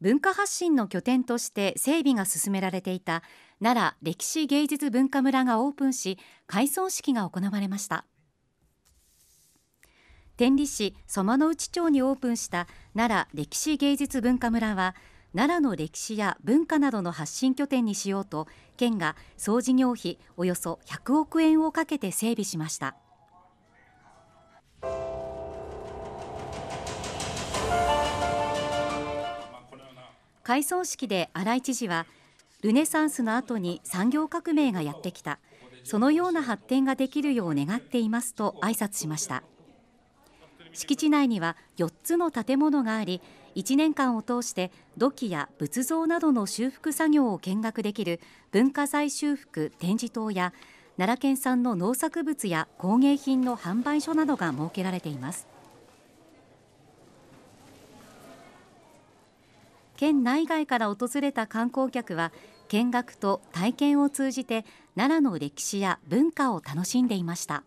文化発信の拠点として整備が進められていた奈良歴史芸術文化村がオープンし開村式が行われました天理市染野内町にオープンした奈良歴史芸術文化村は奈良の歴史や文化などの発信拠点にしようと県が総事業費およそ100億円をかけて整備しました。開村式で新井知事はルネサンスの後に産業革命がやってきたそのような発展ができるよう願っていますと挨拶しました敷地内には4つの建物があり1年間を通して土器や仏像などの修復作業を見学できる文化財修復展示棟や奈良県産の農作物や工芸品の販売所などが設けられています県内外から訪れた観光客は見学と体験を通じて奈良の歴史や文化を楽しんでいました。